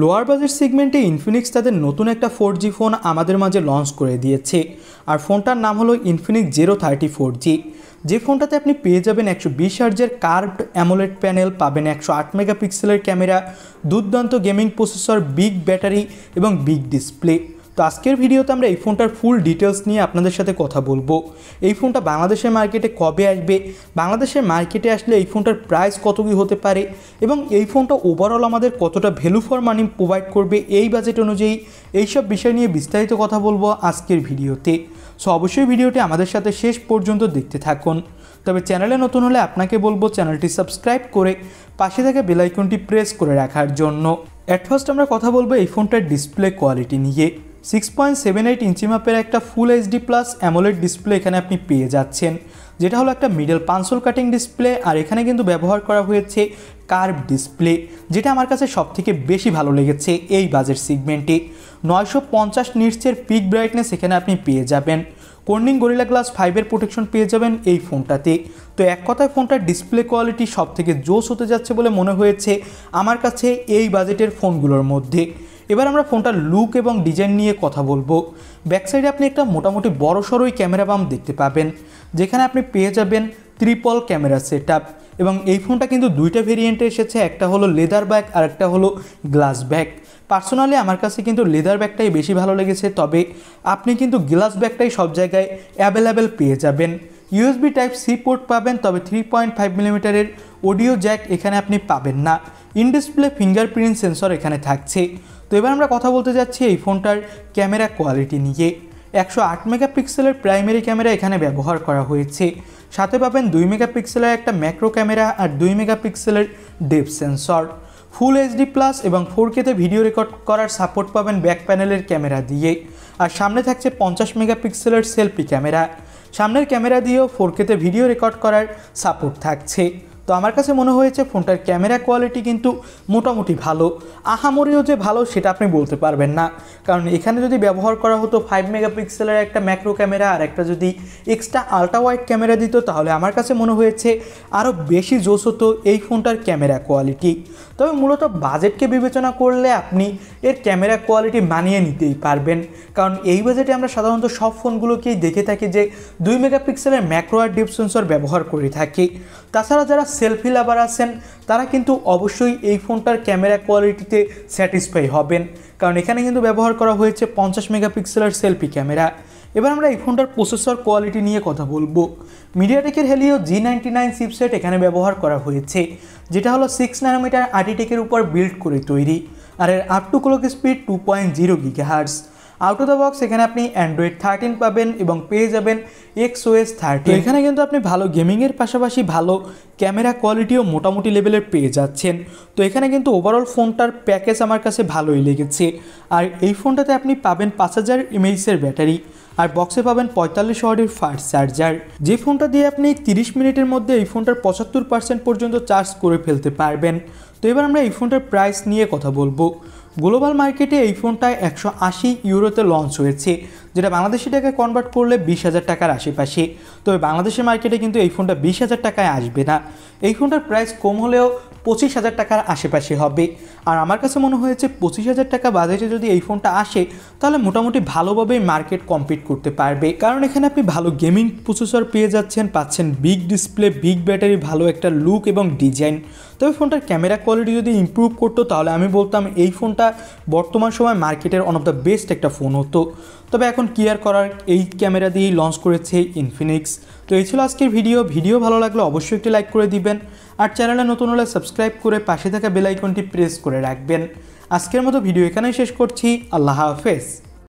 lower budget সেগমেন্টে Infinix তাদের নতুন একটা ফোর জি ফোন আমাদের মাঝে লঞ্চ করে দিয়েছে আর ফোনটার নাম হলো Infinix zero thirty four G যে ফোনটাতে আপনি পেয়ে যাবেন একশো বিশ আর্জের কার্ভড অ্যামোলেড প্যানেল পাবেন একশো আট মেগাপিক্সেলের ক্যামেরা দুর্দান্ত গেমিং প্রসেসর বিগ ব্যাটারি এবং বিগ ডিসপ্লে তো আজকের ভিডিওতে আমরা এই ফোনটার ফুল ডিটেলস নিয়ে আপনাদের সাথে কথা বলবো এই ফোনটা বাংলাদেশের মার্কেটে কবে আসবে বাংলাদেশের মার্কেটে আসলে এই ফোনটার প্রাইস কত কী হতে পারে এবং এই ফোনটা ওভারঅল আমাদের কতটা ভ্যালু ফর মানি প্রোভাইড করবে এই বাজেট অনুযায়ী এইসব বিষয় নিয়ে বিস্তারিত কথা বলবো আজকের ভিডিওতে সো অবশ্যই ভিডিওটি আমাদের সাথে শেষ পর্যন্ত দেখতে থাকুন তবে চ্যানেলে নতুন হলে আপনাকে বলবো চ্যানেলটি সাবস্ক্রাইব করে পাশে থেকে বেলাইকনটি প্রেস করে রাখার জন্য অ্যাট ফার্স্ট আমরা কথা বলবো এই ফোনটার ডিসপ্লে কোয়ালিটি নিয়ে সিক্স পয়েন্ট সেভেন এইট ইঞ্চি মাপের একটা full HD plus AMOLED display এখানে আপনি পেয়ে যাচ্ছেন যেটা হলো একটা মিডল পাঁচশোল কাটিং ডিসপ্লে আর এখানে কিন্তু ব্যবহার করা হয়েছে কার্ভ ডিসপ্লে যেটা আমার কাছে সবথেকে বেশি ভালো লেগেছে এই বাজেট সিগমেন্টে নয়শো পঞ্চাশ নিটসের পিক ব্রাইটনেস এখানে আপনি পেয়ে যাবেন কর্নিং গরিলা গ্লাস ফাইভের প্রোটেকশন পেয়ে যাবেন এই ফোনটাতে তো এক কথায় ফোনটার ডিসপ্লে কোয়ালিটি সবথেকে জোশ হতে যাচ্ছে বলে মনে হয়েছে আমার কাছে এই বাজেটের ফোনগুলোর মধ্যে এবার আমরা ফোনটার লুক এবং ডিজাইন নিয়ে কথা বলবো ব্যাকসাইডে আপনি একটা মোটামুটি বড় সড়োই ক্যামেরা বাম দেখতে পাবেন যেখানে আপনি পেয়ে যাবেন ত্রিপল ক্যামেরা সেট এবং এই ফোনটা কিন্তু দুইটা ভেরিয়েন্টে এসেছে একটা হলো লেদার ব্যাগ আর একটা হলো গ্লাস ব্যাগ পার্সোনালি আমার কাছে কিন্তু লেদার ব্যাগটাই বেশি ভালো লেগেছে তবে আপনি কিন্তু গ্লাস ব্যাগটাই সব জায়গায় অ্যাভেলেবেল পেয়ে যাবেন ইউএসবি টাইপ সি পোর্ট পাবেন তবে থ্রি পয়েন্ট ফাইভ মিলিমিটারের অডিও জ্যাক এখানে আপনি পাবেন না ইনডিসপ্লে ফিঙ্গারপ্রিন্ট সেন্সর এখানে থাকছে তো এবার আমরা কথা বলতে যাচ্ছি এই ফোনটার ক্যামেরা কোয়ালিটি নিয়ে একশো আট মেগাপিক্সেলের প্রাইমারি ক্যামেরা এখানে ব্যবহার করা হয়েছে সাথে পাবেন দুই মেগাপিক্সেলের একটা ম্যাক্রো ক্যামেরা আর দুই মেগাপিক্সেলের depth sensor full HD plus এবং ফোর কেতে ভিডিও রেকর্ড করার সাপোর্ট পাবেন ব্যাক প্যানেলের ক্যামেরা দিয়ে আর সামনে থাকছে পঞ্চাশ মেগাপিক্সেলের সেলফি ক্যামেরা সামনের ক্যামেরা দিয়েও ফোর কেতে ভিডিও রেকর্ড করার সাপোর্ট থাকছে তো আমার কাছে মনে হয়েছে ফোনটার ক্যামেরা কোয়ালিটি কিন্তু মোটামুটি ভালো আহামরিও যে ভালো সেটা আপনি বলতে পারবেন না কারণ এখানে যদি ব্যবহার করা হতো ফাইভ মেগাপিক্সেলের একটা ম্যাক্রো ক্যামেরা আর একটা যদি এক্সট্রা আলট্রা ওয়াইড ক্যামেরা দিত তাহলে আমার কাছে মনে হয়েছে আরও বেশি জোশ হতো এই ফোনটার ক্যামেরা কোয়ালিটি তবে মূলত বাজেটকে বিবেচনা করলে আপনি এর ক্যামেরা কোয়ালিটি মানিয়ে নিতেই পারবেন কারণ এই বাজেটে আমরা সাধারণত সব ফোনগুলোকেই দেখে থাকি যে দুই মেগাপিক্সেলের ম্যাক্রো আর ডিপ সেন্সর ব্যবহার করে থাকি তাছাড়া যারা সেলফি লাভার আছেন তারা কিন্তু অবশ্যই এই ফোনটার ক্যামেরা কোয়ালিটিতে স্যাটিসফাই হবেন কারণ এখানে কিন্তু ব্যবহার করা হয়েছে পঞ্চাশ মেগাপিক্সেলের সেলফি ক্যামেরা এবার আমরা এই ফোনটার প্রসেসর কোয়ালিটি নিয়ে কথা বলবো মিডিয়াটেকের Helio G ninety nine chipset এখানে ব্যবহার করা হয়েছে যেটা হলো সিক্স ন্যানোমিটার আর্টিটেকের উপর বিল্ড করে তৈরি আর এর up to clock speed two point zero gigahertz out of the box এখানে আপনি অ্যান্ড্রয়েড থার্টিন পাবেন এবং পেয়ে যাবেন এক্স ওএস থার্টি এখানে কিন্তু আপনি ভালো গেমিংয়ের পাশাপাশি ভালো ক্যামেরা কোয়ালিটিও মোটামুটি লেভেলের পেয়ে যাচ্ছেন তো এখানে কিন্তু ওভারঅল ফোনটার প্যাকেজ আমার কাছে ভালোই লেগেছে আর এই ফোনটাতে আপনি পাবেন পাঁচ হাজার এমএইচের ব্যাটারি আর বক্সে পাবেন পঁয়তাল্লিশ ওয়ার্ডের ফাস্ট চার্জার যে ফোনটা দিয়ে আপনি তিরিশ মিনিটের মধ্যে এই ফোনটার পঁচাত্তর পার্সেন্ট পর্যন্ত চার্জ করে ফেলতে পারবেন তো এবার আমরা এই ফোনটার প্রাইস নিয়ে কথা বলবো গ্লোবাল মার্কেটে এই ফোনটা একশো আশি ইউরোতে লঞ্চ হয়েছে যেটা বাংলাদেশি টাকায় কনভার্ট করলে বিশ হাজার টাকার আশেপাশে তবে বাংলাদেশের মার্কেটে কিন্তু এই ফোনটা বিশ হাজার টাকায় আসবে না এই ফোনটার প্রাইস কম হলেও পঁচিশ হাজার টাকার আশেপাশে হবে আর আমার কাছে মনে হয়েছে পঁচিশ হাজার টাকা বাজেটে যদি এই ফোনটা আসে তাহলে মোটামুটি ভালোভাবেই মার্কেট কম্পিট করতে পারবে কারণ এখানে আপনি ভালো গেমিং প্রসেসর পেয়ে যাচ্ছেন পাচ্ছেন বিগ ডিসপ্লে বিগ ব্যাটারি ভালো একটা লুক এবং ডিজাইন তবে ফোনটার ক্যামেরা কোয়ালিটি যদি ইম্প্রুভ করতো তাহলে আমি বলতাম এই ফোনটা বর্তমান সময় মার্কেটের অন অফ দ্য বেস্ট একটা ফোন হতো তবে এখন কেয়ার করার এই ক্যামেরা দিয়েই লঞ্চ করেছে ইনফিনিক্স তো এই ছিল আজকের ভিডিও ভিডিও ভালো লাগলে অবশ্যই একটি লাইক করে দিবেন আর চ্যানেলে নতুন হলে সাবস্ক্রাইব করে পাশে থাকা বেলাইকনটি প্রেস করে রাখবেন আজকের মতো ভিডিও এখানেই শেষ করছি আল্লাহ হাফেজ